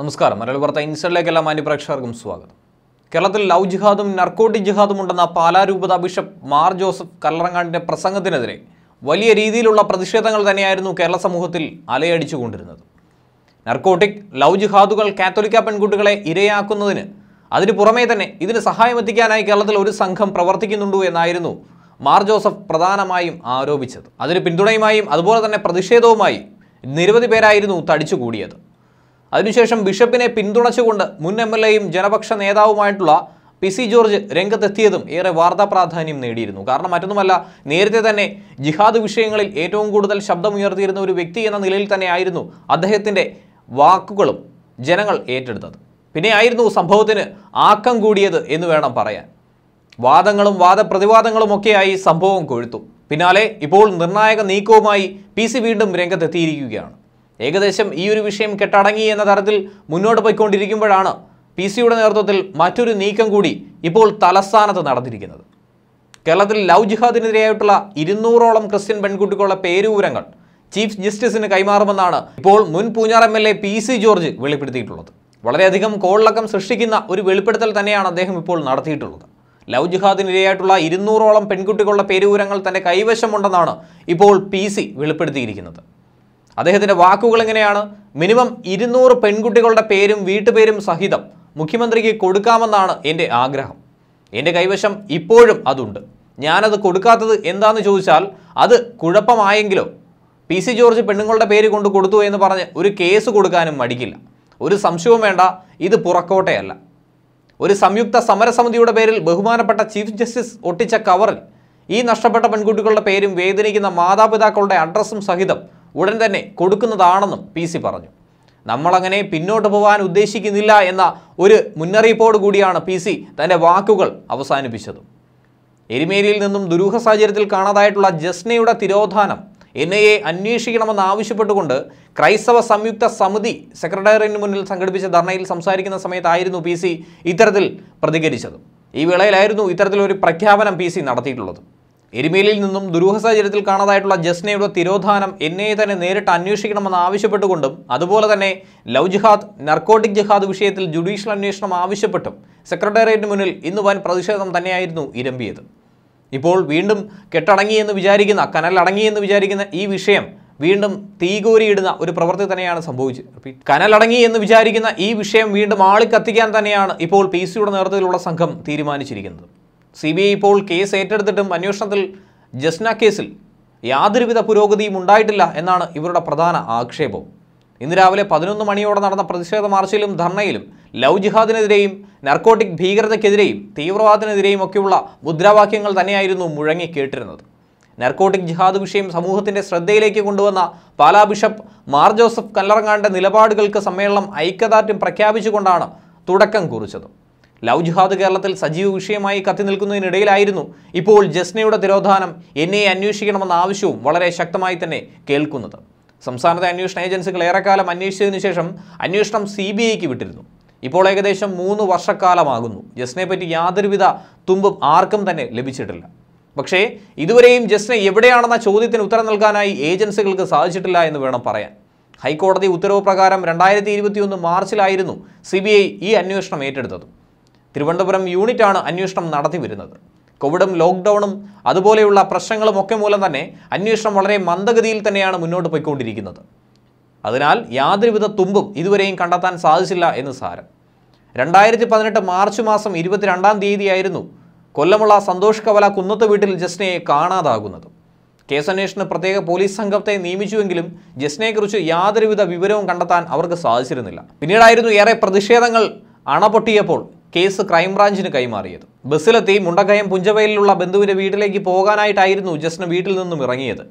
നമസ്കാരം മലയാള വാർത്ത ഇൻസൈഡിലേക്ക് എല്ലാ മാന്യ പ്രേക്ഷകർക്കും സ്വാഗതം കേരളത്തിൽ ലവ് ജിഹാദും നർക്കോട്ടിക് ജിഹാദും ഉണ്ടെന്ന പാലാ രൂപത ബിഷപ്പ് മാർ ജോസഫ് കല്ലറങ്ങാടിൻ്റെ പ്രസംഗത്തിനെതിരെ വലിയ രീതിയിലുള്ള പ്രതിഷേധങ്ങൾ തന്നെയായിരുന്നു കേരള സമൂഹത്തിൽ അലയടിച്ചുകൊണ്ടിരുന്നത് നർക്കോട്ടിക് ലവ് ജിഹാദുകൾ കാത്തോലിക്ക പെൺകുട്ടികളെ ഇരയാക്കുന്നതിന് അതിന് പുറമേ തന്നെ ഇതിന് സഹായമെത്തിക്കാനായി കേരളത്തിൽ ഒരു സംഘം പ്രവർത്തിക്കുന്നുണ്ടോ എന്നായിരുന്നു മാർ ജോസഫ് പ്രധാനമായും ആരോപിച്ചത് അതിന് പിന്തുണയുമായും അതുപോലെ തന്നെ പ്രതിഷേധവുമായി നിരവധി പേരായിരുന്നു തടിച്ചുകൂടിയത് അതിനുശേഷം ബിഷപ്പിനെ പിന്തുണച്ചുകൊണ്ട് മുൻ എം എൽ എയും ജനപക്ഷ നേതാവുമായിട്ടുള്ള പി സി ജോർജ് രംഗത്തെത്തിയതും ഏറെ വാർത്താ പ്രാധാന്യം നേടിയിരുന്നു കാരണം മറ്റൊന്നുമല്ല നേരത്തെ തന്നെ ജിഹാദ് വിഷയങ്ങളിൽ ഏറ്റവും കൂടുതൽ ശബ്ദമുയർത്തിയിരുന്ന ഒരു വ്യക്തി എന്ന നിലയിൽ തന്നെ ആയിരുന്നു അദ്ദേഹത്തിൻ്റെ വാക്കുകളും ജനങ്ങൾ ഏറ്റെടുത്തത് പിന്നെ ആയിരുന്നു സംഭവത്തിന് ആക്കം കൂടിയത് എന്ന് വേണം പറയാൻ വാദങ്ങളും വാദപ്രതിവാദങ്ങളും ഒക്കെയായി സംഭവം കൊഴുത്തു പിന്നാലെ ഇപ്പോൾ നിർണായക നീക്കവുമായി പി വീണ്ടും രംഗത്തെത്തിയിരിക്കുകയാണ് ഏകദേശം ഈ ഒരു വിഷയം കെട്ടടങ്ങി എന്ന തരത്തിൽ മുന്നോട്ട് പോയിക്കൊണ്ടിരിക്കുമ്പോഴാണ് പി സിയുടെ നേതൃത്വത്തിൽ മറ്റൊരു നീക്കം കൂടി ഇപ്പോൾ തലസ്ഥാനത്ത് നടന്നിരിക്കുന്നത് കേരളത്തിൽ ലവ് ജിഹാദിനെതിരെയായിട്ടുള്ള ഇരുന്നൂറോളം ക്രിസ്ത്യൻ പെൺകുട്ടികളുടെ പേരൂരങ്ങൾ ചീഫ് ജസ്റ്റിസിന് കൈമാറുമെന്നാണ് ഇപ്പോൾ മുൻ Poonjar M L A P C George വെളിപ്പെടുത്തിയിട്ടുള്ളത് വളരെയധികം കോളിളക്കം സൃഷ്ടിക്കുന്ന ഒരു വെളിപ്പെടുത്തൽ തന്നെയാണ് അദ്ദേഹം ഇപ്പോൾ നടത്തിയിട്ടുള്ളത് ലവ് ജിഹാദിനിരയായിട്ടുള്ള ഇരുന്നൂറോളം പെൺകുട്ടികളുടെ പേരൂരങ്ങൾ തന്നെ കൈവശമുണ്ടെന്നാണ് ഇപ്പോൾ പി സി വെളിപ്പെടുത്തിയിരിക്കുന്നത് അദ്ദേഹത്തിൻ്റെ വാക്കുകൾ എങ്ങനെയാണ് മിനിമം ഇരുന്നൂറ് പെൺകുട്ടികളുടെ പേരും വീട്ടുപേരും സഹിതം മുഖ്യമന്ത്രിക്ക് കൊടുക്കാമെന്നാണ് എൻ്റെ ആഗ്രഹം എൻ്റെ കൈവശം ഇപ്പോഴും അതുണ്ട് ഞാനത് കൊടുക്കാത്തത് എന്താണെന്ന് ചോദിച്ചാൽ അത് കുഴപ്പമായെങ്കിലോ പി സി ജോർജ് പെണ്ണുങ്ങളുടെ പേര് കൊണ്ട് കൊടുത്തു എന്ന് പറഞ്ഞ് ഒരു കേസ് കൊടുക്കാനും മടിക്കില്ല ഒരു സംശയവും വേണ്ട ഇത് പുറക്കോട്ടയല്ല ഒരു സംയുക്ത സമരസമിതിയുടെ പേരിൽ ബഹുമാനപ്പെട്ട ചീഫ് ജസ്റ്റിസ് ഒട്ടിച്ച കവറിൽ ഈ നഷ്ടപ്പെട്ട പെൺകുട്ടികളുടെ പേരും വേദനിക്കുന്ന മാതാപിതാക്കളുടെ അഡ്രസ്സും സഹിതം ഉടൻ തന്നെ കൊടുക്കുന്നതാണെന്നും പി സി പറഞ്ഞു നമ്മളങ്ങനെ പിന്നോട്ട് പോകാൻ ഉദ്ദേശിക്കുന്നില്ല എന്ന ഒരു മുന്നറിയിപ്പോട് കൂടിയാണ് പി സി തൻ്റെ വാക്കുകൾ അവസാനിപ്പിച്ചത് എരിമേരിയിൽ നിന്നും ദുരൂഹ സാഹചര്യത്തിൽ കാണാതായിട്ടുള്ള ജസ്നയുടെ തിരോധാനം എൻ ഐ എ അന്വേഷിക്കണമെന്ന് ആവശ്യപ്പെട്ടുകൊണ്ട് ക്രൈസ്തവ സംയുക്ത സമിതി സെക്രട്ടേറിയറ്റിന് മുന്നിൽ സംഘടിപ്പിച്ച ധർണയിൽ സംസാരിക്കുന്ന സമയത്തായിരുന്നു പി സി ഇത്തരത്തിൽ പ്രതികരിച്ചത് ഈ വേളയിലായിരുന്നു ഇത്തരത്തിലൊരു പ്രഖ്യാപനം പി സി നടത്തിയിട്ടുള്ളത് എരുമേലിയിൽ നിന്നും ദുരൂഹ സാഹചര്യത്തിൽ കാണാതായിട്ടുള്ള ജസ്നയുടെ തിരോധാനം എന്നെ തന്നെ നേരിട്ട് അന്വേഷിക്കണമെന്ന് ആവശ്യപ്പെട്ടുകൊണ്ടും അതുപോലെ തന്നെ ലവ് ജിഹാദ് നർക്കോട്ടിക് ജിഹാദ് വിഷയത്തിൽ ജുഡീഷ്യൽ അന്വേഷണം ആവശ്യപ്പെട്ടും സെക്രട്ടേറിയറ്റിന് മുന്നിൽ ഇന്ന് വൻ പ്രതിഷേധം തന്നെയായിരുന്നു ഇരമ്പിയത് ഇപ്പോൾ വീണ്ടും കെട്ടടങ്ങിയെന്ന് വിചാരിക്കുന്ന കനലടങ്ങിയെന്ന് വിചാരിക്കുന്ന ഈ വിഷയം വീണ്ടും തീകോരിയിടുന്ന ഒരു പ്രവൃത്തി തന്നെയാണ് സംഭവിച്ചത് കനലടങ്ങി എന്ന് വിചാരിക്കുന്ന ഈ വിഷയം വീണ്ടും ആളിക്കത്തിക്കാൻ തന്നെയാണ് ഇപ്പോൾ പി സിയുടെ നേതൃത്വത്തിലുള്ള സംഘം തീരുമാനിച്ചിരിക്കുന്നത് സി ബി ഐ ഇപ്പോൾ കേസ് ഏറ്റെടുത്തിട്ടും അന്വേഷണത്തിൽ ജസ്ന കേസിൽ യാതൊരുവിധ പുരോഗതിയും ഉണ്ടായിട്ടില്ല എന്നാണ് ഇവരുടെ പ്രധാന ആക്ഷേപം ഇന്ന് രാവിലെ പതിനൊന്ന് മണിയോടെ നടന്ന പ്രതിഷേധ മാർച്ചിലും ധർണയിലും ലവ് ജിഹാദിനെതിരെയും നർക്കോട്ടിക് ഭീകരതയ്ക്കെതിരെയും തീവ്രവാദത്തിനെതിരെയും ഒക്കെയുള്ള മുദ്രാവാക്യങ്ങൾ തന്നെയായിരുന്നു മുഴങ്ങി കേട്ടിരുന്നത് നർക്കോട്ടിക് ജിഹാദ് വിഷയം സമൂഹത്തിൻ്റെ ശ്രദ്ധയിലേക്ക് കൊണ്ടുവന്ന പാലാ ബിഷപ്പ് മാർ ജോസഫ് കല്ലറങ്ങാൻ്റെ നിലപാടുകൾക്ക് സമ്മേളനം ഐക്യദാർഢ്യം പ്രഖ്യാപിച്ചുകൊണ്ടാണ് തുടക്കം കുറിച്ചത് ലവ് ജിഹാദ് കേരളത്തിൽ സജീവ വിഷയമായി കത്തി നിൽക്കുന്നതിനിടയിലായിരുന്നു ഇപ്പോൾ ജസ്നയുടെ തിരോധാനം എന്നെ അന്വേഷിക്കണമെന്ന ആവശ്യവും വളരെ ശക്തമായി തന്നെ കേൾക്കുന്നത് സംസ്ഥാനത്തെ അന്വേഷണ ഏജൻസികൾ ഏറെക്കാലം അന്വേഷിച്ചതിന് ശേഷം അന്വേഷണം സി ബി ഐക്ക് വിട്ടിരുന്നു ഇപ്പോൾ ഏകദേശം മൂന്ന് വർഷക്കാലമാകുന്നു ജസ്നയെ പറ്റി യാതൊരുവിധ തുമ്പും ആർക്കും തന്നെ ലഭിച്ചിട്ടില്ല പക്ഷേ ഇതുവരെയും ജസ്ന എവിടെയാണെന്ന ചോദ്യത്തിന് ഉത്തരം നൽകാനായി ഏജൻസികൾക്ക് സാധിച്ചിട്ടില്ല എന്ന് വേണം പറയാൻ ഹൈക്കോടതി ഉത്തരവ് പ്രകാരം രണ്ടായിരത്തി ഇരുപത്തിയൊന്ന് മാർച്ചിലായിരുന്നു സി ബി ഐ ഈ അന്വേഷണം ഏറ്റെടുത്തത് തിരുവനന്തപുരം യൂണിറ്റാണ് അന്വേഷണം നടത്തി വരുന്നത് കോവിഡും ലോക്ക്ഡൗണും അതുപോലെയുള്ള പ്രശ്നങ്ങളും ഒക്കെ മൂലം തന്നെ അന്വേഷണം വളരെ മന്ദഗതിയിൽ തന്നെയാണ് മുന്നോട്ട് പോയിക്കൊണ്ടിരിക്കുന്നത് അതിനാൽ യാതൊരുവിധ തുമ്പും ഇതുവരെയും കണ്ടെത്താൻ സാധിച്ചില്ല എന്ന് സാരം രണ്ടായിരത്തി പതിനെട്ട് മാർച്ച് മാസം ഇരുപത്തിരണ്ടാം തീയതിയായിരുന്നു കൊല്ലമുള്ള സന്തോഷ് കവല കുന്നത്ത് വീട്ടിൽ ജസ്നയെ കാണാതാകുന്നത് കേസന്വേഷണ പ്രത്യേക പോലീസ് സംഘത്തെ നിയമിച്ചുവെങ്കിലും ജസ്നയെക്കുറിച്ച് യാതൊരുവിധ വിവരവും കണ്ടെത്താൻ അവർക്ക് സാധിച്ചിരുന്നില്ല പിന്നീടായിരുന്നു ഏറെ പ്രതിഷേധങ്ങൾ അണപൊട്ടിയപ്പോൾ കേസ് ക്രൈംബ്രാഞ്ചിന് കൈമാറിയത് ബസ്സിലെത്തി മുണ്ടക്കയം പുഞ്ചവയലിലുള്ള ബന്ധുവിൻ്റെ വീട്ടിലേക്ക് പോകാനായിട്ടായിരുന്നു ജസ്ന വീട്ടിൽ നിന്നും ഇറങ്ങിയത്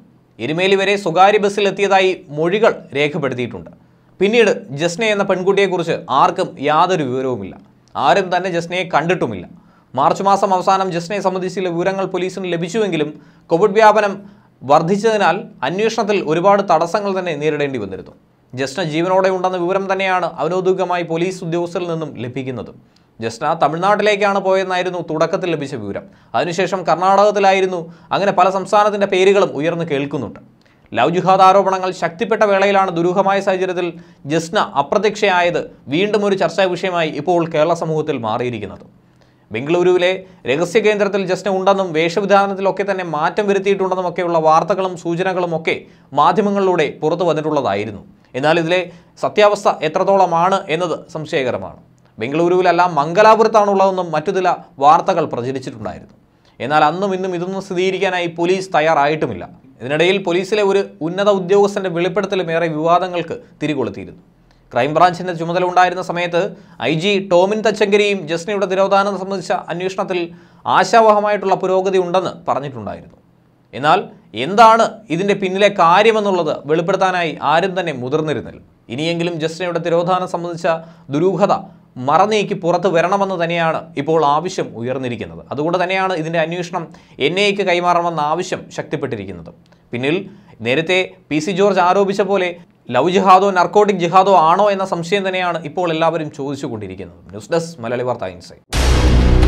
എരുമേലി വരെ സ്വകാര്യ ബസ്സിലെത്തിയതായി മൊഴികൾ രേഖപ്പെടുത്തിയിട്ടുണ്ട് പിന്നീട് ജസ്ന എന്ന പെൺകുട്ടിയെക്കുറിച്ച് ആർക്കും യാതൊരു വിവരവുമില്ല ആരും തന്നെ ജസ്നയെ കണ്ടിട്ടുമില്ല മാർച്ച് മാസം അവസാനം ജസ്നയെ സംബന്ധിച്ച വിവരങ്ങൾ പോലീസിന് ലഭിച്ചുവെങ്കിലും കോവിഡ് വ്യാപനം വർദ്ധിച്ചതിനാൽ അന്വേഷണത്തിൽ ഒരുപാട് തടസ്സങ്ങൾ തന്നെ നേരിടേണ്ടി വന്നിരുന്നു ജസ്ന ജീവനോടെ ഉണ്ടെന്ന വിവരം തന്നെയാണ് ഔദ്യോഗികമായി പോലീസ് ഉദ്യോഗസ്ഥരിൽ നിന്നും ലഭിക്കുന്നത് ജസ്റ്റ് ആ തമിഴ്നാട്ടിലേക്കാണ് പോയെന്നായിരുന്നു തുടക്കത്തിൽ ലഭിച്ച വിവരം അതിനുശേഷം കർണാടകത്തിലായിരുന്നു അങ്ങനെ പല സംസ്ഥാനത്തിൻ്റെ പേരുകളും ഉയർന്നു കേൾക്കുന്നുണ്ട് ലവ് ജുഹാദ് ആരോപണങ്ങൾ ശക്തിപ്പെട്ട വേളയിലാണ് ദുരൂഹമായ സാഹചര്യത്തിൽ ജസ്ന അപ്രത്യക്ഷയായത് വീണ്ടും ഒരു ചർച്ചാ വിഷയമായി ഇപ്പോൾ കേരള സമൂഹത്തിൽ മാറിയിരിക്കുന്നത് ബംഗളൂരുവിലെ രഹസ്യ കേന്ദ്രത്തിൽ ജസ്ന ഉണ്ടെന്നും വേഷവിധാനത്തിലൊക്കെ തന്നെ മാറ്റം വരുത്തിയിട്ടുണ്ടെന്നുമൊക്കെയുള്ള വാർത്തകളും സൂചനകളും ഒക്കെ മാധ്യമങ്ങളിലൂടെ പുറത്തു വന്നിട്ടുള്ളതായിരുന്നു എന്നാൽ ഇതിലെ സത്യാവസ്ഥ എത്രത്തോളമാണ് എന്നത് സംശയകരമാണ് ബംഗളൂരുവിലല്ല മംഗലാപുരത്താണുള്ളതെന്നും മറ്റു ചില വാർത്തകൾ പ്രചരിച്ചിട്ടുണ്ടായിരുന്നു എന്നാൽ അന്നും ഇന്നും ഇതൊന്നും സ്ഥിരീകരിക്കാനായി പോലീസ് തയ്യാറായിട്ടുമില്ല ഇതിനിടയിൽ പോലീസിലെ ഒരു ഉന്നത ഉദ്യോഗസ്ഥൻ്റെ വെളിപ്പെടുത്തലും ഏറെ വിവാദങ്ങൾക്ക് തിരികൊളുത്തിയിരുന്നു ക്രൈംബ്രാഞ്ചിൻ്റെ ചുമതല ഉണ്ടായിരുന്ന സമയത്ത് ഐ ജി ടോമിൻ തച്ചങ്കരിയും ജസ്നയുടെ തിരോധാനം സംബന്ധിച്ച അന്വേഷണത്തിൽ ആശാവഹമായിട്ടുള്ള പുരോഗതി ഉണ്ടെന്ന് പറഞ്ഞിട്ടുണ്ടായിരുന്നു എന്നാൽ എന്താണ് ഇതിൻ്റെ പിന്നിലെ കാര്യമെന്നുള്ളത് വെളിപ്പെടുത്താനായി ആരും തന്നെ മുതിർന്നിരുന്നില്ല ഇനിയെങ്കിലും ജസ്നയുടെ തിരോധാനം സംബന്ധിച്ച ദുരൂഹത മറനീക്കി പുറത്ത് വരണമെന്ന് തന്നെയാണ് ഇപ്പോൾ ആവശ്യം ഉയർന്നിരിക്കുന്നത് അതുകൊണ്ട് തന്നെയാണ് ഇതിൻ്റെ അന്വേഷണം എൻ ഐക്ക് കൈമാറണമെന്ന ആവശ്യം ശക്തിപ്പെട്ടിരിക്കുന്നത് പിന്നിൽ നേരത്തെ പി സി ജോർജ് ആരോപിച്ച പോലെ ലവ് ജിഹാദോ നർക്കോട്ടിക് ജിഹാദോ ആണോ എന്ന സംശയം തന്നെയാണ് ഇപ്പോൾ എല്ലാവരും ചോദിച്ചുകൊണ്ടിരിക്കുന്നത് ന്യൂസ് ഡെസ്ക് മലയാളി വാർത്താ ഇൻസൈറ്റ്